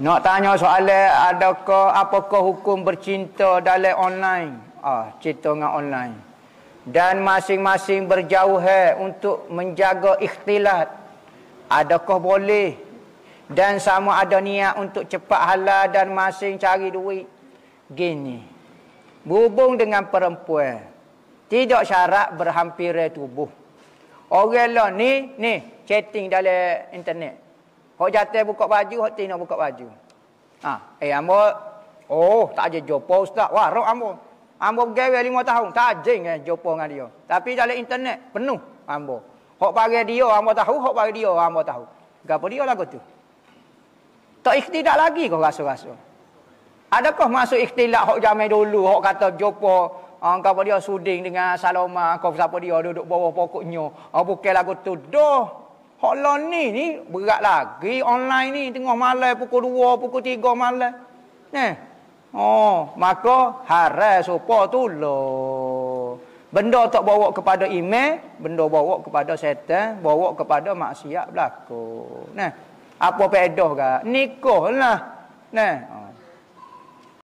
Nak tanya soalan adakah apakah hukum bercinta dalam online? Ah, cinta dengan online. Dan masing-masing berjauhan untuk menjaga ikhtilat. Adakah boleh? Dan sama ada niat untuk cepat halal dan masing cari duit. Gini. Berhubung dengan perempuan. Tidak syarat berhampiran tubuh. Orang lah ni, ni chatting dalam internet. Hok jatuh buka baju, hok tina buka baju. Ha, eh ambo oh, tak aja jumpa ustaz. Wah, roh ambo. Ambo gawe 5 tahun, tak aja eh, jumpa dengan dia. Tapi dalam internet penuh ambo. Hok bagi dia ambo tahu, hok bagi dia ambo tahu. Gapo dia lagu tu? Tak ikhtidak lagi kau rasa-rasa. Adakah masuk ikhtilat hok jamai dulu, hok kata jumpa Ah, kau dia suding dengan Saloma, kau siapa dia duduk bawah pokoknya. Ah, bukan lagu tu. Doh, Hak lon ni ni berat lagi online ni tengah malam pukul 2 pukul 3 malam. Neh. Oh, maka haram sopo lo Benda tak bawa kepada iman, benda bawa kepada syaitan, bawa kepada maksiat belako. Neh. Apa pedoh ke? Nikahlah. Neh. Oh.